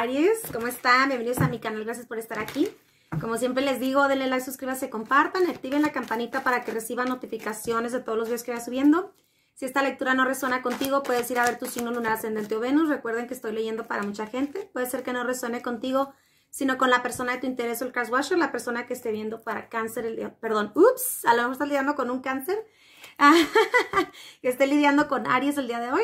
Aries, ¿cómo están? Bienvenidos a mi canal, gracias por estar aquí. Como siempre les digo, denle like, suscríbanse, compartan, activen la campanita para que reciban notificaciones de todos los videos que vaya subiendo. Si esta lectura no resuena contigo, puedes ir a ver tu signo lunar ascendente o Venus. Recuerden que estoy leyendo para mucha gente. Puede ser que no resuene contigo, sino con la persona de tu interés o el cash washer, la persona que esté viendo para cáncer, el, perdón, ups, a lo mejor estás lidiando con un cáncer que esté lidiando con Aries el día de hoy,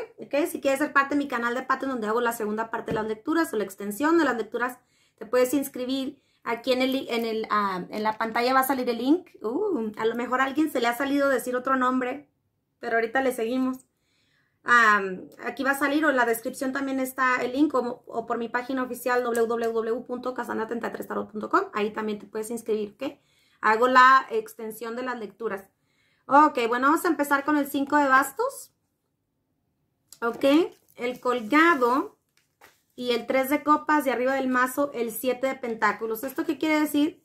Si quieres ser parte de mi canal de pato donde hago la segunda parte de las lecturas o la extensión de las lecturas, te puedes inscribir. Aquí en, ah, en, la pantalla va a salir el link. Uh, a lo mejor a alguien se le ha salido decir otro nombre, pero ahorita le seguimos. aquí va a salir o en la descripción también está el link o, por mi página oficial www.casandatentatrestarot.com. Ahí también te puedes inscribir, Que Hago la extensión de las lecturas. Ok, bueno, vamos a empezar con el 5 de bastos. Ok, el colgado y el 3 de copas y arriba del mazo el 7 de pentáculos. ¿Esto qué quiere decir?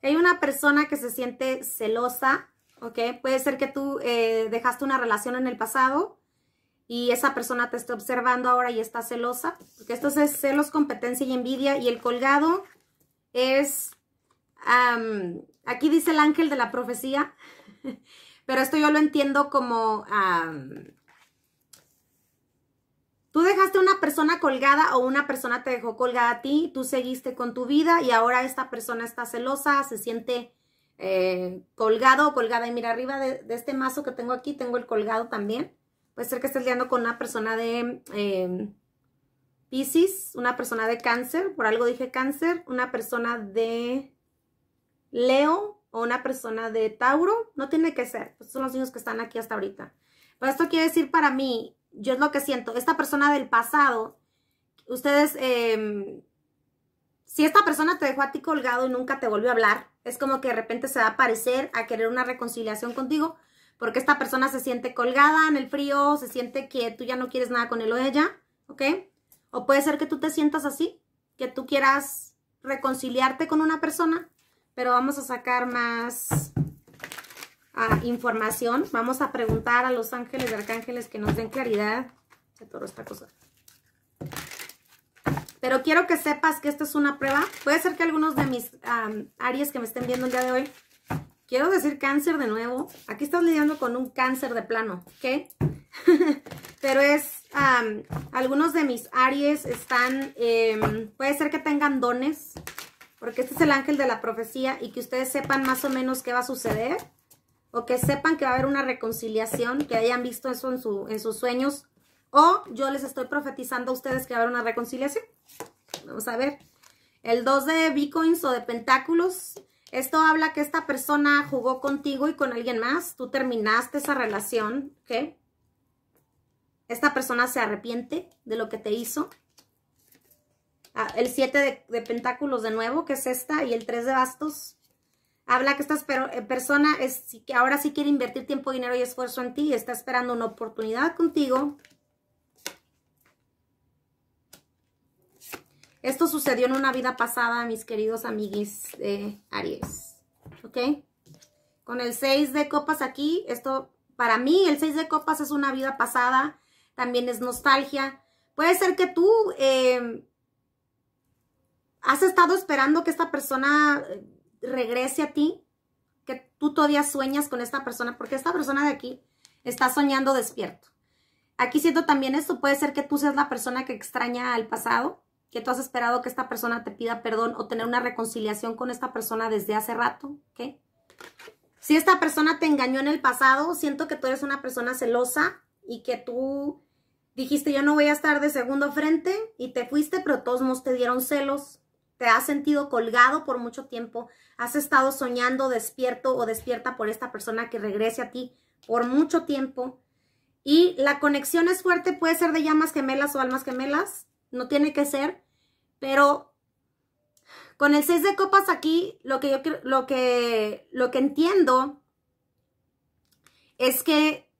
hay una persona que se siente celosa, ¿ok? Puede ser que tú eh, dejaste una relación en el pasado y esa persona te está observando ahora y está celosa. Porque esto es celos, competencia y envidia. Y el colgado es... aquí dice el ángel de la profecía. Pero esto yo lo entiendo como... Tú dejaste una persona colgada o una persona te dejó colgada a ti, tú seguiste con tu vida y ahora esta persona está celosa, se siente eh, colgado o colgada. Y mira, arriba de, este mazo que tengo aquí, tengo el colgado también. Puede ser que estés liando con una persona de em, Pisces, una persona de cáncer, por algo dije cáncer, una persona de Leo, o una persona de Tauro, no tiene que ser, estos pues, son los niños que están aquí hasta ahorita. Pero esto quiere decir para mí, yo es lo que siento, esta persona del pasado, ustedes, em, si esta persona te dejó a ti colgado y nunca te volvió a hablar, es como que de repente se va a aparecer a querer una reconciliación contigo, porque esta persona se siente colgada en el frío, se siente que tú ya no quieres nada con él o ella, ¿ok? O puede ser que tú te sientas así, que tú quieras reconciliarte con una persona pero vamos a sacar más ah, información. Vamos a preguntar a los ángeles y arcángeles que nos den claridad. de todo esta cosa. Pero quiero que sepas que esta es una prueba. Puede ser que algunos de mis Aries que me estén viendo el día de hoy, quiero decir cáncer de nuevo. Aquí estás lidiando con un cáncer de plano, ¿Qué? Pero es, algunos de mis Aries están, em, puede ser que tengan dones, porque este es el ángel de la profecía y que ustedes sepan más o menos qué va a suceder o que sepan que va a haber una reconciliación, que hayan visto eso en, su, en sus sueños o yo les estoy profetizando a ustedes que va a haber una reconciliación. Vamos a ver. El 2 de Bitcoins o de Pentáculos. Esto habla que esta persona jugó contigo y con alguien más. Tú terminaste esa relación, ¿ok? Esta persona se arrepiente de lo que te hizo. Ah, el 7 de, pentáculos de nuevo, que es esta, y el 3 de bastos. Habla que esta eh, persona es, que ahora sí quiere invertir tiempo, dinero y esfuerzo en ti está esperando una oportunidad contigo. Esto sucedió en una vida pasada, mis queridos amiguis de Aries. ¿Ok? Con el 6 de copas aquí, esto para mí el 6 de copas es una vida pasada, también es nostalgia. Puede ser que tú... Eh, ¿Has estado esperando que esta persona eh, regrese a ti? ¿Que tú todavía sueñas con esta persona? Porque esta persona de aquí está soñando despierto. Aquí siento también esto, puede ser que tú seas la persona que extraña al pasado, que tú has esperado que esta persona te pida perdón o tener una reconciliación con esta persona desde hace rato, Si esta persona te engañó en el pasado, siento que tú eres una persona celosa y que tú dijiste yo no voy a estar de segundo frente y te fuiste, pero todos nos te dieron celos te has sentido colgado por mucho tiempo, has estado soñando despierto o despierta por esta persona que regrese a ti por mucho tiempo. Y la conexión es fuerte, puede ser de llamas gemelas o almas gemelas, no tiene que ser, pero con el seis de copas aquí, lo que yo lo que, lo que entiendo es que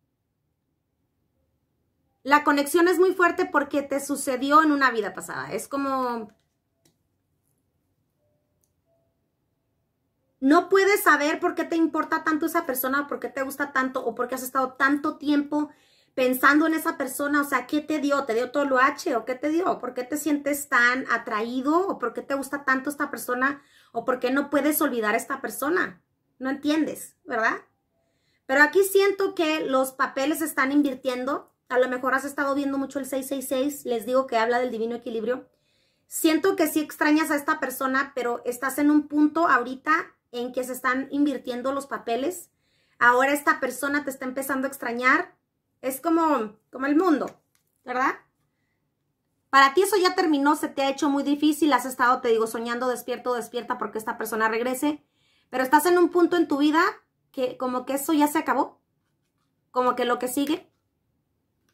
la conexión es muy fuerte porque te sucedió en una vida pasada. Es como No puedes saber por qué te importa tanto esa persona, o por qué te gusta tanto, o por qué has estado tanto tiempo pensando en esa persona. O sea, ¿qué te dio? ¿Te dio todo lo H? ¿O qué te dio? ¿Por qué te sientes tan atraído? ¿O por qué te gusta tanto esta persona? ¿O por qué no puedes olvidar a esta persona? No entiendes, ¿verdad? Pero aquí siento que los papeles están invirtiendo. A lo mejor has estado viendo mucho el 666. Les digo que habla del divino equilibrio. Siento que sí extrañas a esta persona, pero estás en un punto ahorita en que se están invirtiendo los papeles. Ahora esta persona te está empezando a extrañar. Es como, como el mundo, ¿verdad? Para ti eso ya terminó, se te ha hecho muy difícil, has estado, te digo, soñando despierto, despierta porque esta persona regrese, pero estás en un punto en tu vida que como que eso ya se acabó, como que lo que sigue.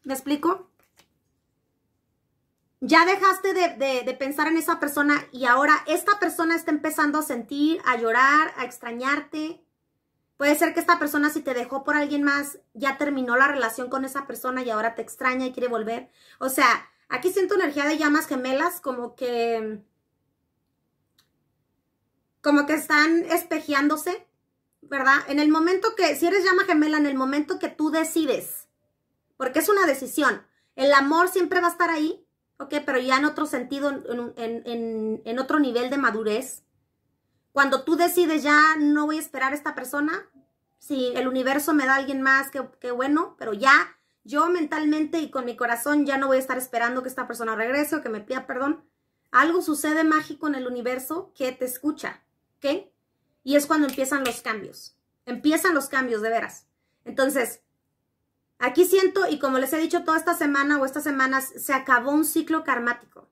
¿Me explico? ya dejaste de, pensar en esa persona y ahora esta persona está empezando a sentir, a llorar, a extrañarte. Puede ser que esta persona si te dejó por alguien más, ya terminó la relación con esa persona y ahora te extraña y quiere volver. O sea, aquí siento energía de llamas gemelas como que... Como que están espejeándose, ¿verdad? En el momento que, si eres llama gemela, en el momento que tú decides, porque es una decisión, el amor siempre va a estar ahí, ¿ok? Pero ya en otro sentido, en, otro nivel de madurez. Cuando tú decides ya no voy a esperar a esta persona, si el universo me da alguien más, qué, qué bueno, pero ya yo mentalmente y con mi corazón ya no voy a estar esperando que esta persona regrese o que me pida perdón. Algo sucede mágico en el universo que te escucha, ¿ok? Y es cuando empiezan los cambios. Empiezan los cambios, de veras. Entonces, Aquí siento, y como les he dicho toda esta semana o estas semanas, se acabó un ciclo karmático.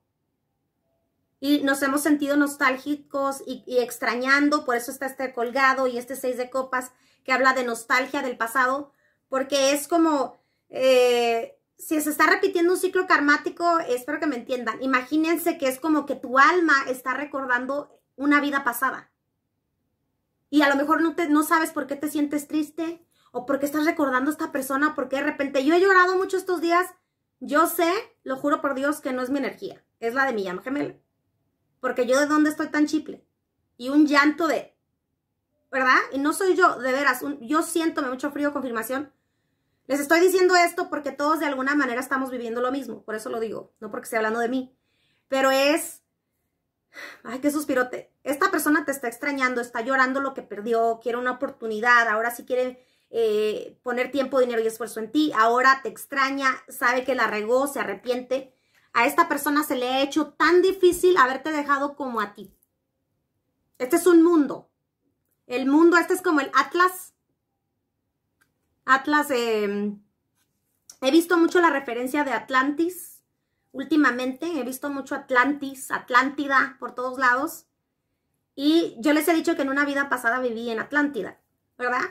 Y nos hemos sentido nostálgicos y, extrañando, por eso está este colgado y este seis de copas que habla de nostalgia del pasado, porque es como, eh, si se está repitiendo un ciclo karmático, espero que me entiendan. Imagínense que es como que tu alma está recordando una vida pasada. Y a lo mejor no, te, no sabes por qué te sientes triste, o por qué estás recordando a esta persona, porque de repente yo he llorado mucho estos días, yo sé, lo juro por Dios, que no es mi energía, es la de mi llama gemela. Porque yo de dónde estoy tan chiple. Y un llanto de, ¿verdad? Y no soy yo, de veras, yo siento, me mucho frío, confirmación. Les estoy diciendo esto porque todos de alguna manera estamos viviendo lo mismo, por eso lo digo, no porque esté hablando de mí. Pero es, ay, qué suspirote. Esta persona te está extrañando, está llorando lo que perdió, quiere una oportunidad, ahora sí quiere eh, poner tiempo, dinero y esfuerzo en ti, ahora te extraña, sabe que la regó, se arrepiente. A esta persona se le ha hecho tan difícil haberte dejado como a ti. Este es un mundo. El mundo, este es como el Atlas. Atlas, em, he visto mucho la referencia de Atlantis últimamente, he visto mucho Atlantis, Atlántida por todos lados. Y yo les he dicho que en una vida pasada viví en Atlántida, ¿verdad?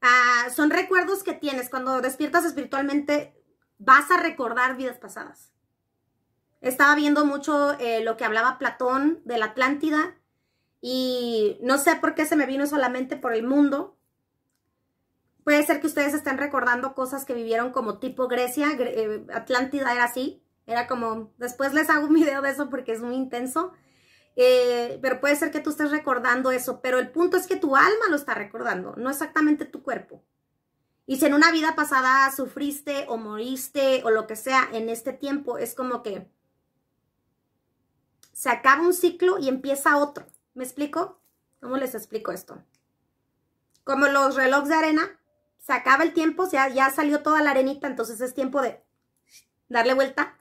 Ah, son recuerdos que tienes. Cuando despiertas espiritualmente, vas a recordar vidas pasadas. Estaba viendo mucho eh, lo que hablaba Platón de la Atlántida y no sé por qué se me vino solamente por el mundo. Puede ser que ustedes estén recordando cosas que vivieron como tipo Grecia. Eh, Atlántida era así. Era como, después les hago un video de eso porque es muy intenso. Eh, pero puede ser que tú estés recordando eso, pero el punto es que tu alma lo está recordando, no exactamente tu cuerpo. Y si en una vida pasada sufriste o moriste o lo que sea, en este tiempo es como que se acaba un ciclo y empieza otro. ¿Me explico? ¿Cómo les explico esto? Como los relojes de arena, se acaba el tiempo, ya, ya salió toda la arenita, entonces es tiempo de darle vuelta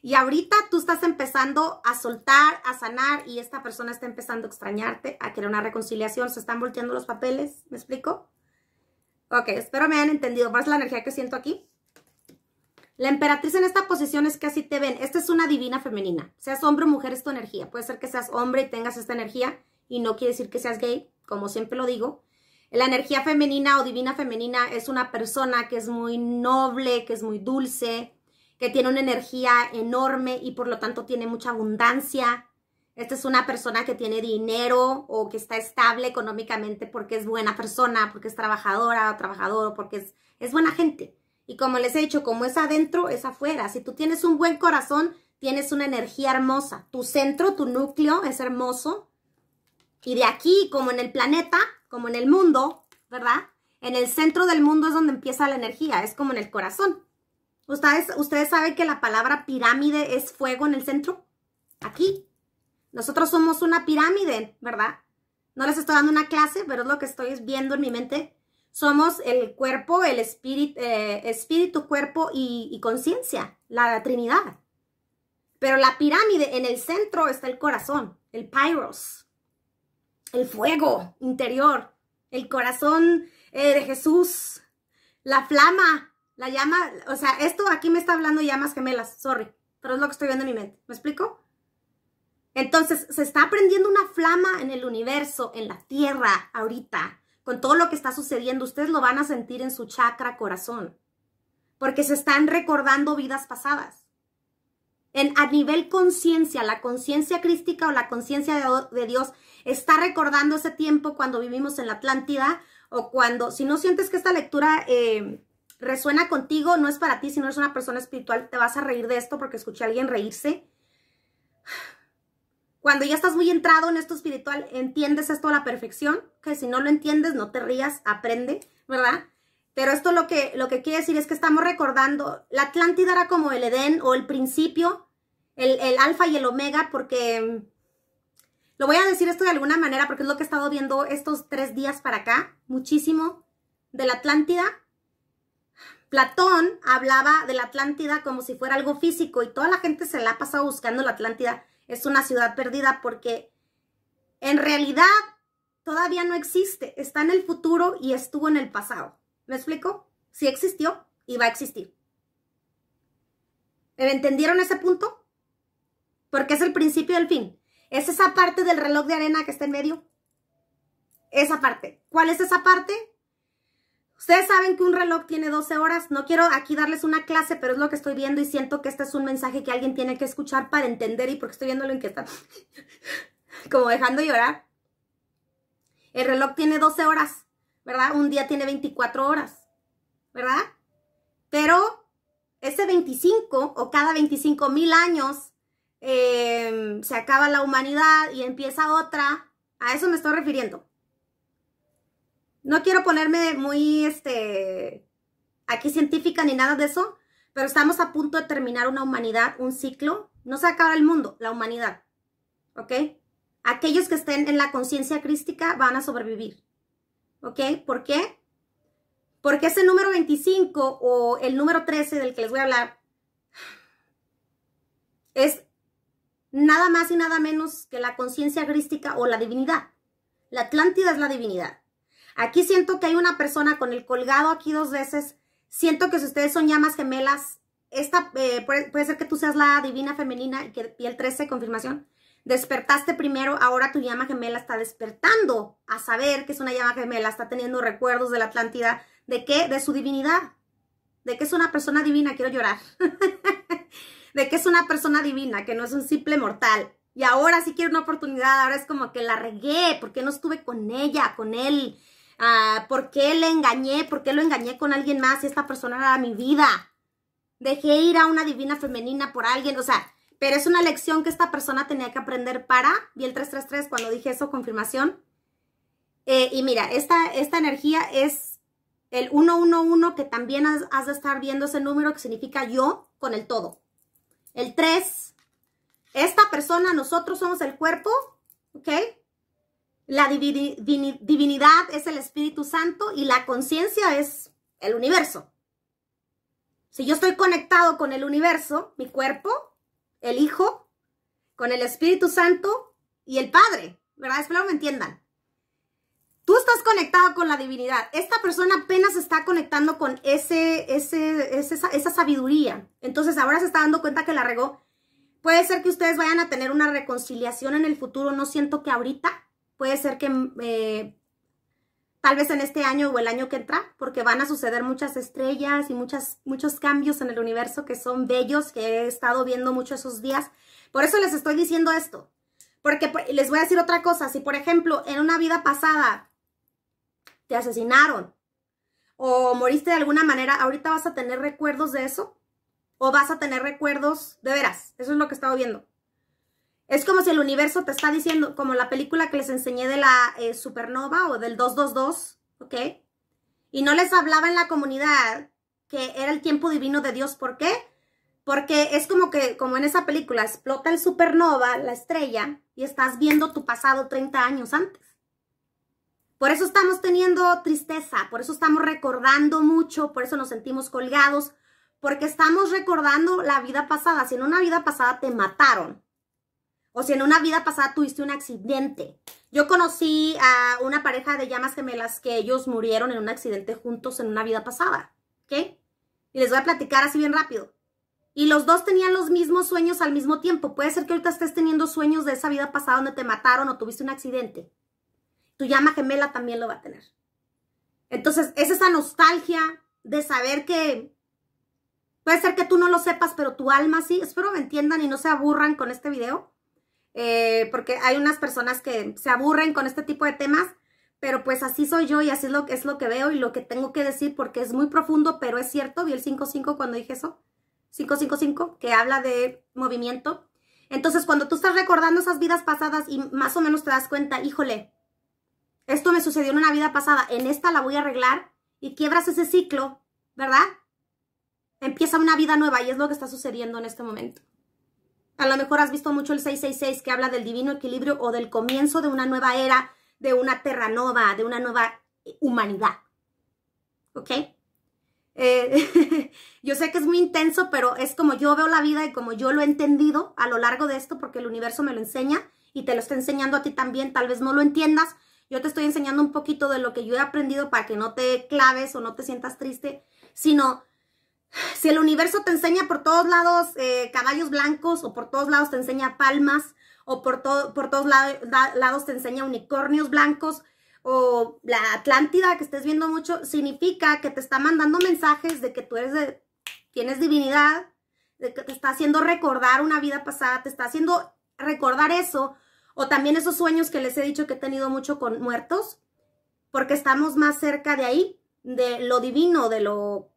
y ahorita tú estás empezando a soltar, a sanar y esta persona está empezando a extrañarte, a querer una reconciliación, se están volteando los papeles, ¿me explico? Ok, espero me hayan entendido, ¿Vas la energía que siento aquí? La emperatriz en esta posición es que así te ven, esta es una divina femenina, seas hombre o mujer es tu energía, puede ser que seas hombre y tengas esta energía y no quiere decir que seas gay, como siempre lo digo, la energía femenina o divina femenina es una persona que es muy noble, que es muy dulce, que tiene una energía enorme y por lo tanto tiene mucha abundancia. Esta es una persona que tiene dinero o que está estable económicamente porque es buena persona, porque es trabajadora o trabajador, porque es, buena gente. Y como les he dicho, como es adentro, es afuera. Si tú tienes un buen corazón, tienes una energía hermosa. Tu centro, tu núcleo es hermoso. Y de aquí, como en el planeta, como en el mundo, ¿verdad? En el centro del mundo es donde empieza la energía, es como en el corazón. ¿Ustedes, ustedes saben que la palabra pirámide es fuego en el centro. Aquí. Nosotros somos una pirámide, ¿verdad? No les estoy dando una clase, pero es lo que estoy viendo en mi mente. Somos el cuerpo, el espíritu, eh, espíritu cuerpo y, conciencia, la Trinidad. Pero la pirámide, en el centro está el corazón, el pyros, el fuego interior, el corazón eh, de Jesús, la flama la llama, o sea, esto aquí me está hablando llamas gemelas, sorry, pero es lo que estoy viendo en mi mente. ¿Me explico? Entonces, se está prendiendo una flama en el universo, en la tierra, ahorita, con todo lo que está sucediendo. Ustedes lo van a sentir en su chakra corazón, porque se están recordando vidas pasadas. En, a nivel conciencia, la conciencia crística o la conciencia de, Dios está recordando ese tiempo cuando vivimos en la Atlántida o cuando, si no sientes que esta lectura eh, resuena contigo, no es para ti, si no eres una persona espiritual, te vas a reír de esto porque escuché a alguien reírse. Cuando ya estás muy entrado en esto espiritual, entiendes esto a la perfección, que si no lo entiendes, no te rías, aprende, ¿verdad? Pero esto lo que, lo que quiere decir es que estamos recordando, la Atlántida era como el Edén o el principio, el, el alfa y el omega, porque lo voy a decir esto de alguna manera, porque es lo que he estado viendo estos tres días para acá, muchísimo de la Atlántida Platón hablaba de la Atlántida como si fuera algo físico y toda la gente se la ha pasado buscando la Atlántida. Es una ciudad perdida porque en realidad todavía no existe. Está en el futuro y estuvo en el pasado. ¿Me explico? Sí existió y va a existir. ¿Eh, ¿Entendieron ese punto? Porque es el principio del fin. Es esa parte del reloj de arena que está en medio. Esa parte. ¿Cuál es esa parte? Ustedes saben que un reloj tiene 12 horas. No quiero aquí darles una clase, pero es lo que estoy viendo y siento que este es un mensaje que alguien tiene que escuchar para entender y porque estoy viéndolo en que está como dejando llorar. El reloj tiene 12 horas, ¿verdad? Un día tiene 24 horas, ¿verdad? Pero ese 25 o cada 25 mil años eh, se acaba la humanidad y empieza otra. A eso me estoy refiriendo. No quiero ponerme muy, este, aquí científica ni nada de eso, pero estamos a punto de terminar una humanidad, un ciclo. No se acaba el mundo, la humanidad. ¿Ok? Aquellos que estén en la conciencia crística van a sobrevivir. ¿Ok? ¿Por qué? Porque ese número 25 o el número 13 del que les voy a hablar es nada más y nada menos que la conciencia crística o la divinidad. La Atlántida es la divinidad. Aquí siento que hay una persona con el colgado aquí dos veces. Siento que si ustedes son llamas gemelas, esta eh, puede, ser que tú seas la divina femenina y, que, el 13, confirmación. Despertaste primero, ahora tu llama gemela está despertando a saber que es una llama gemela, está teniendo recuerdos de la Atlántida, de qué, de su divinidad, de que es una persona divina, quiero llorar, de que es una persona divina, que no es un simple mortal. Y ahora sí quiero una oportunidad, ahora es como que la regué, porque no estuve con ella, con él, Ah, ¿Por qué le engañé? ¿Por qué lo engañé con alguien más? Y Esta persona era mi vida. Dejé ir a una divina femenina por alguien, o sea, pero es una lección que esta persona tenía que aprender para, vi el 333 cuando dije eso, confirmación. Eh, y mira, esta, esta energía es el 111 que también has, has de estar viendo ese número que significa yo con el todo. El 3, esta persona, nosotros somos el cuerpo, ¿ok? La divinidad es el Espíritu Santo y la conciencia es el universo. Si yo estoy conectado con el universo, mi cuerpo, el Hijo, con el Espíritu Santo y el Padre, ¿verdad? Espero me entiendan. Tú estás conectado con la divinidad. Esta persona apenas está conectando con ese, ese, esa, esa sabiduría. Entonces ahora se está dando cuenta que la regó. Puede ser que ustedes vayan a tener una reconciliación en el futuro. No siento que ahorita, puede ser que mm, eh, tal vez en este año o el año que entra, porque van a suceder muchas estrellas y muchas, muchos cambios en el universo que son bellos, que he estado viendo mucho esos días. Por eso les estoy diciendo esto, porque pues, les voy a decir otra cosa, si por ejemplo en una vida pasada te asesinaron o moriste de alguna manera, ahorita vas a tener recuerdos de eso o vas a tener recuerdos de veras, eso es lo que he estado viendo es como si el universo te está diciendo, como la película que les enseñé de la eh, supernova o del 222, ¿ok? Y no les hablaba en la comunidad que era el tiempo divino de Dios, ¿por qué? Porque es como que, como en esa película, explota el supernova, la estrella, y estás viendo tu pasado 30 años antes. Por eso estamos teniendo tristeza, por eso estamos recordando mucho, por eso nos sentimos colgados, porque estamos recordando la vida pasada. Si en una vida pasada te mataron, o si en una vida pasada tuviste un accidente. Yo conocí a una pareja de llamas gemelas que ellos murieron en un accidente juntos en una vida pasada. ¿Ok? Y les voy a platicar así bien rápido. Y los dos tenían los mismos sueños al mismo tiempo. Puede ser que ahorita estés teniendo sueños de esa vida pasada donde te mataron o tuviste un accidente. Tu llama gemela también lo va a tener. Entonces, es esa nostalgia de saber que puede ser que tú no lo sepas, pero tu alma sí. Espero me entiendan y no se aburran con este video. Eh, porque hay unas personas que se aburren con este tipo de temas, pero pues así soy yo y así es lo, es lo que veo y lo que tengo que decir porque es muy profundo, pero es cierto, vi el 5-5 cuando dije eso, 555, que habla de movimiento. Entonces, cuando tú estás recordando esas vidas pasadas y más o menos te das cuenta, híjole, esto me sucedió en una vida pasada, en esta la voy a arreglar y quiebras ese ciclo, ¿verdad? Empieza una vida nueva y es lo que está sucediendo en este momento. A lo mejor has visto mucho el 666 que habla del divino equilibrio o del comienzo de una nueva era, de una terranova, de una nueva eh, humanidad. ¿Ok? Eh, yo sé que es muy intenso, pero es como yo veo la vida y como yo lo he entendido a lo largo de esto, porque el universo me lo enseña y te lo está enseñando a ti también, tal vez no lo entiendas. Yo te estoy enseñando un poquito de lo que yo he aprendido para que no te claves o no te sientas triste, sino si el universo te enseña por todos lados eh, caballos blancos o por todos lados te enseña palmas o por, por todos lados te enseña unicornios blancos o la Atlántida que estés viendo mucho, significa que te está mandando mensajes de que tú eres de, tienes divinidad, de que te está haciendo recordar una vida pasada, te está haciendo recordar eso o también esos sueños que les he dicho que he tenido mucho con muertos, porque estamos más cerca de ahí, de lo divino, de lo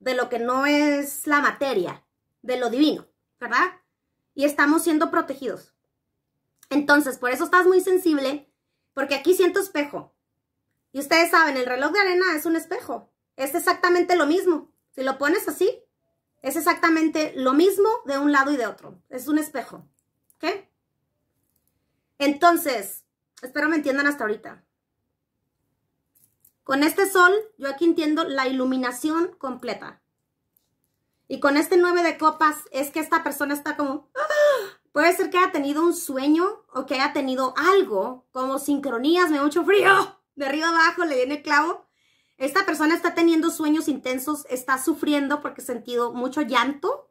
de lo que no es la materia, de lo divino, ¿verdad? Y estamos siendo protegidos. Entonces, por eso estás muy sensible, porque aquí siento espejo. Y ustedes saben, el reloj de arena es un espejo. Es exactamente lo mismo. Si lo pones así, es exactamente lo mismo de un lado y de otro. Es un espejo. ¿Ok? Entonces, espero me entiendan hasta ahorita. Con este sol, yo aquí entiendo la iluminación completa. Y con este 9 de copas, es que esta persona está como... Ah, puede ser que haya tenido un sueño o que haya tenido algo, como sincronías, me da mucho frío, de arriba abajo le viene clavo. Esta persona está teniendo sueños intensos, está sufriendo porque ha sentido mucho llanto,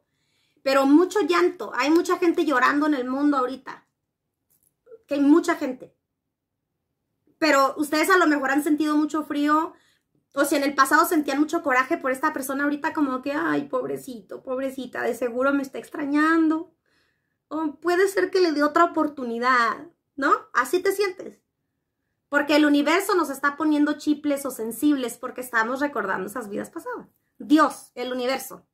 pero mucho llanto. Hay mucha gente llorando en el mundo ahorita. Que hay mucha gente pero ustedes a lo mejor han sentido mucho frío, o si en el pasado sentían mucho coraje por esta persona, ahorita como que, ay, pobrecito, pobrecita, de seguro me está extrañando. O puede ser que le dé otra oportunidad, ¿no? Así te sientes. Porque el universo nos está poniendo chiples o sensibles porque estamos recordando esas vidas pasadas. Dios, el universo.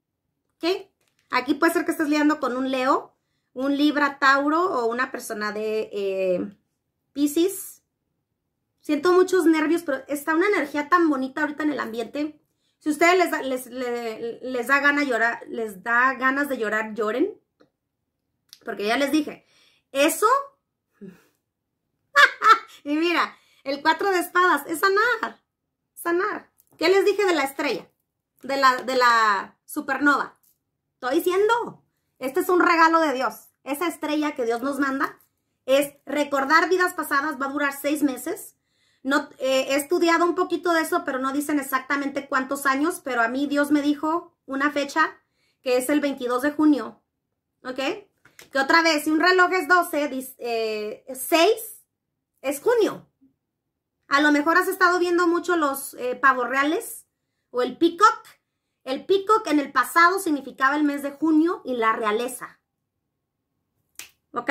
¿Ok? Aquí puede ser que estés liando con un Leo, un Libra Tauro o una persona de eh, Pisces Siento muchos nervios, pero está una energía tan bonita ahorita en el ambiente. Si ustedes les da, gana llorar, les da ganas de llorar, lloren. Porque ya les dije, eso... y mira, el cuatro de espadas es sanar. Sanar. ¿Qué les dije de la estrella? De la, de la supernova. Estoy diciendo, este es un regalo de Dios. Esa estrella que Dios nos manda es recordar vidas pasadas, va a durar seis meses. No, eh, he estudiado un poquito de eso, pero no dicen exactamente cuántos años, pero a mí Dios me dijo una fecha que es el 22 de junio, ¿ok? Que otra vez, si un reloj es 12, 6 eh, es junio. A lo mejor has estado viendo mucho los eh, pavos reales o el peacock. El peacock en el pasado significaba el mes de junio y la realeza. ¿Ok?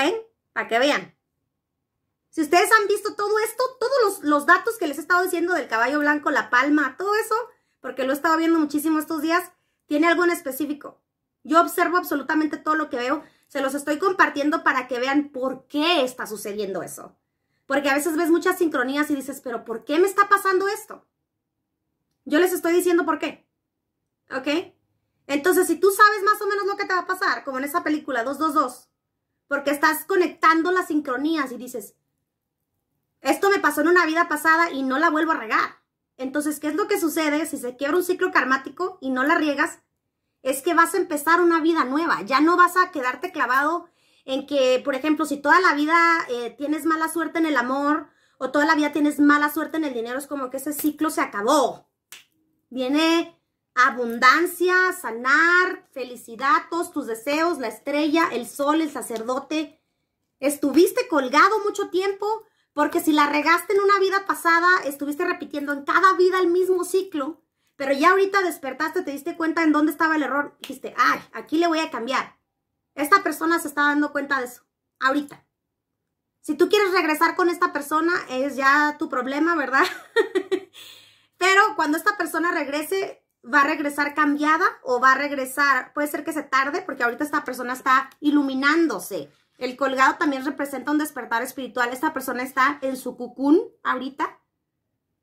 Para que vean. Si ustedes han visto todo esto, todo los datos que les he estado diciendo del caballo blanco, la palma, todo eso, porque lo he estado viendo muchísimo estos días, tiene algo en específico. Yo observo absolutamente todo lo que veo, se los estoy compartiendo para que vean por qué está sucediendo eso. Porque a veces ves muchas sincronías y dices, pero ¿por qué me está pasando esto? Yo les estoy diciendo por qué. ¿Ok? Entonces, si tú sabes más o menos lo que te va a pasar, como en esa película 222, porque estás conectando las sincronías y dices, esto me pasó en una vida pasada y no la vuelvo a regar. Entonces, ¿qué es lo que sucede si se quiebra un ciclo karmático y no la riegas? Es que vas a empezar una vida nueva. Ya no vas a quedarte clavado en que, por ejemplo, si toda la vida eh, tienes mala suerte en el amor o toda la vida tienes mala suerte en el dinero, es como que ese ciclo se acabó. Viene abundancia, sanar, felicidad, todos tus deseos, la estrella, el sol, el sacerdote. Estuviste colgado mucho tiempo, porque si la regaste en una vida pasada, estuviste repitiendo en cada vida el mismo ciclo, pero ya ahorita despertaste, te diste cuenta en dónde estaba el error, dijiste, ay, aquí le voy a cambiar. Esta persona se está dando cuenta de eso, ahorita. Si tú quieres regresar con esta persona, es ya tu problema, ¿verdad? pero cuando esta persona regrese, va a regresar cambiada o va a regresar, puede ser que se tarde, porque ahorita esta persona está iluminándose, el colgado también representa un despertar espiritual. Esta persona está en su cucún ahorita,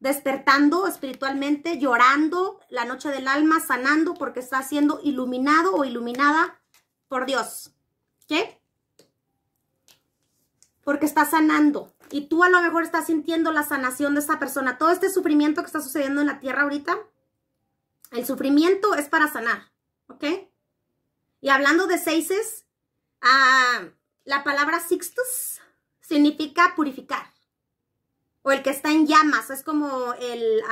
despertando espiritualmente, llorando la noche del alma, sanando porque está siendo iluminado o iluminada por Dios. ¿Qué? Porque está sanando. Y tú a lo mejor estás sintiendo la sanación de esta persona. Todo este sufrimiento que está sucediendo en la tierra ahorita, el sufrimiento es para sanar. ¿Ok? Y hablando de seises, ah. La palabra Sixtus significa purificar. O el que está en llamas. Es como el,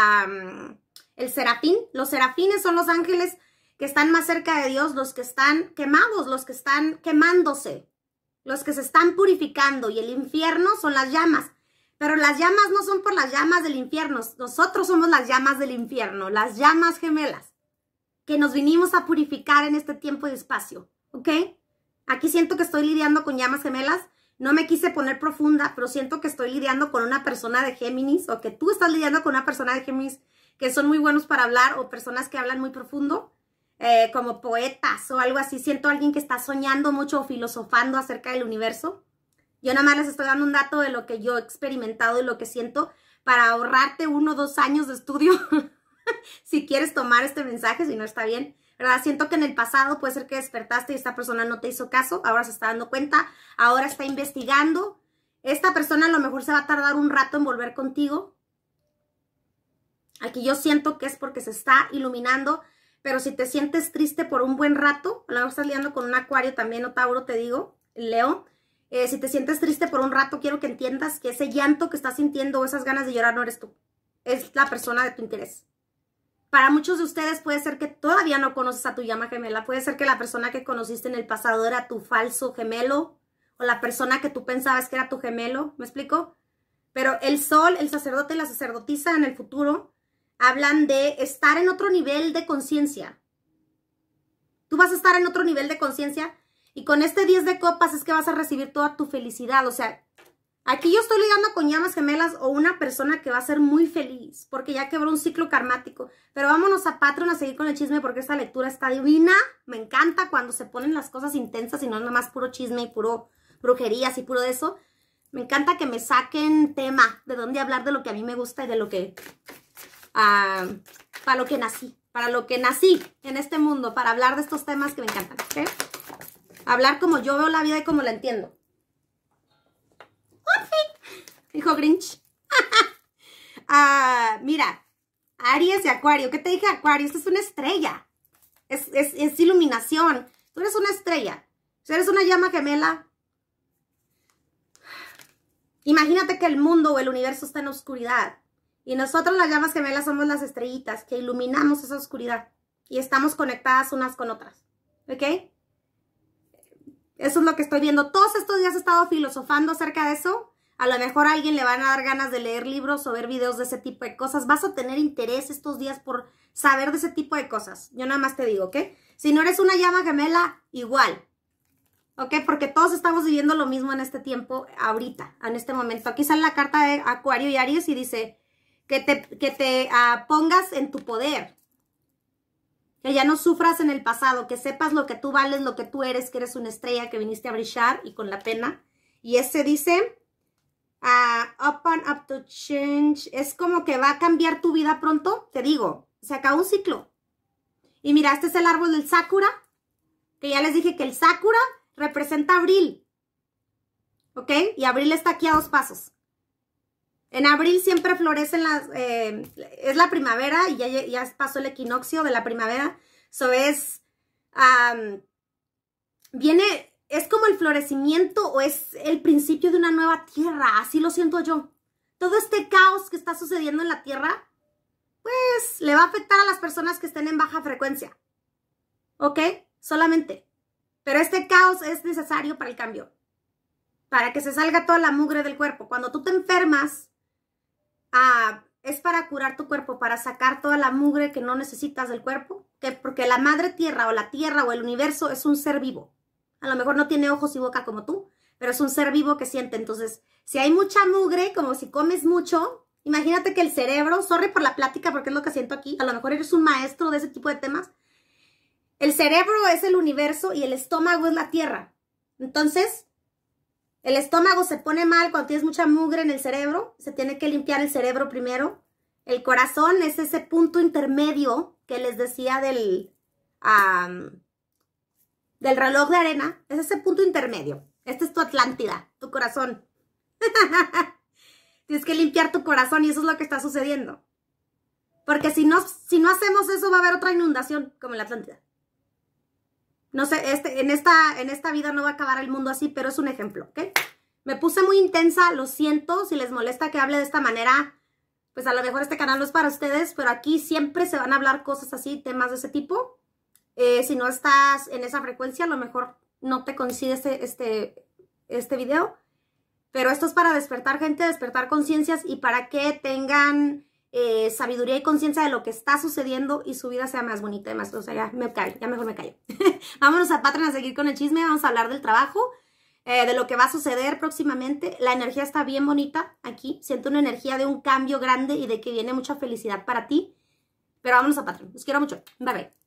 el serafín. Los serafines son los ángeles que están más cerca de Dios, los que están quemados, los que están quemándose, los que se están purificando. Y el infierno son las llamas. Pero las llamas no son por las llamas del infierno. Nosotros somos las llamas del infierno, las llamas gemelas, que nos vinimos a purificar en este tiempo y espacio. ¿Ok? Aquí siento que estoy lidiando con llamas gemelas. No me quise poner profunda, pero siento que estoy lidiando con una persona de Géminis o que tú estás lidiando con una persona de Géminis que son muy buenos para hablar o personas que hablan muy profundo, eh, como poetas o algo así. Siento a alguien que está soñando mucho o filosofando acerca del universo. Yo nada más les estoy dando un dato de lo que yo he experimentado y lo que siento para ahorrarte uno o dos años de estudio. si quieres tomar este mensaje, si no está bien. Siento que en el pasado puede ser que despertaste y esta persona no te hizo caso, ahora se está dando cuenta, ahora está investigando. Esta persona a lo mejor se va a tardar un rato en volver contigo. Aquí yo siento que es porque se está iluminando, pero si te sientes triste por un buen rato, a lo mejor estás liando con un acuario también, o Tauro, te digo, Leo, eh, si te sientes triste por un rato, quiero que entiendas que ese llanto que estás sintiendo o esas ganas de llorar no eres tú, es la persona de tu interés. Para muchos de ustedes puede ser que todavía no conoces a tu llama gemela, puede ser que la persona que conociste en el pasado era tu falso gemelo o la persona que tú pensabas que era tu gemelo, ¿me explico? Pero el sol, el sacerdote y la sacerdotisa en el futuro hablan de estar en otro nivel de conciencia. Tú vas a estar en otro nivel de conciencia y con este 10 de copas es que vas a recibir toda tu felicidad, o sea, Aquí yo estoy ligando con llamas gemelas o una persona que va a ser muy feliz, porque ya quebró un ciclo karmático. Pero vámonos a Patreon a seguir con el chisme porque esta lectura está divina. Me encanta cuando se ponen las cosas intensas y no es nada más puro chisme y puro brujerías y puro de eso. Me encanta que me saquen tema de dónde hablar de lo que a mí me gusta y de lo que... Ah, para lo que nací, para lo que nací en este mundo, para hablar de estos temas que me encantan. Hablar como yo veo la vida y como la entiendo. Hijo Grinch. Ah, mira, Aries y Acuario. ¿Qué te dije, Acuario? Esta es una estrella. Es, iluminación. Tú eres una estrella. Tú eres una llama gemela. Imagínate que el mundo o el universo está en oscuridad. Y nosotros las llamas gemelas somos las estrellitas que iluminamos esa oscuridad. Y estamos conectadas unas con otras. ¿Ok? Eso es lo que estoy viendo. Todos estos días he estado filosofando acerca de eso a lo mejor a alguien le van a dar ganas de leer libros o ver videos de ese tipo de cosas. Vas a tener interés estos días por saber de ese tipo de cosas. Yo nada más te digo, ¿ok? Si no eres una llama gemela, igual. ¿Ok? Porque todos estamos viviendo lo mismo en este tiempo, ahorita, en este momento. Aquí sale la carta de Acuario y Aries y dice que te, que te ah, pongas en tu poder. Que ya no sufras en el pasado, que sepas lo que tú vales, lo que tú eres, que eres una estrella, que viniste a brillar y con la pena. Y ese dice open ah, up to change, es como que va a cambiar tu vida pronto, te digo, se acaba un ciclo. Y mira, este es el árbol del Sakura, que ya les dije que el Sakura representa abril, ¿ok? Y abril está aquí a dos pasos. En abril siempre florecen las, eh, es la primavera y ya, ya, pasó el equinoccio de la primavera. So es, viene, es como el florecimiento o es el principio de una nueva tierra, así lo siento yo. Todo este caos que está sucediendo en la tierra, pues le va a afectar a las personas que estén en baja frecuencia. ¿Ok? Solamente. Pero este caos es necesario para el cambio, para que se salga toda la mugre del cuerpo. Cuando tú te enfermas, ah, es para curar tu cuerpo, para sacar toda la mugre que no necesitas del cuerpo, porque la madre tierra o la tierra o el universo es un ser vivo a lo mejor no tiene ojos y boca como tú, pero es un ser vivo que siente. Entonces, si hay mucha mugre, como si comes mucho, imagínate que el cerebro, sorry por la plática porque es lo que siento aquí, a lo mejor eres un maestro de ese tipo de temas. El cerebro es el universo y el estómago es la tierra. Entonces, el estómago se pone mal cuando tienes mucha mugre en el cerebro, se tiene que limpiar el cerebro primero. El corazón es ese punto intermedio que les decía del, del reloj de arena, es ese punto intermedio. Este es tu Atlántida, tu corazón. Tienes que limpiar tu corazón y eso es lo que está sucediendo. Porque si no, si no hacemos eso va a haber otra inundación como en la Atlántida. No sé, este, en, esta, en esta vida no va a acabar el mundo así, pero es un ejemplo, ¿ok? Me puse muy intensa, lo siento, si les molesta que hable de esta manera, pues a lo mejor este canal no es para ustedes, pero aquí siempre se van a hablar cosas así, temas de ese tipo. Eh, si no estás en esa frecuencia, a lo mejor no te coincide este, este, este, video. Pero esto es para despertar gente, despertar conciencias y para que tengan eh, sabiduría y conciencia de lo que está sucediendo y su vida sea más bonita y más. O sea, ya me callo, ya mejor me callo. Vámonos a Patreon a seguir con el chisme, vamos a hablar del trabajo. Eh, de lo que va a suceder próximamente. La energía está bien bonita aquí. Siento una energía de un cambio grande y de que viene mucha felicidad para ti. Pero vámonos a Patreon. Los quiero mucho. Bye bye.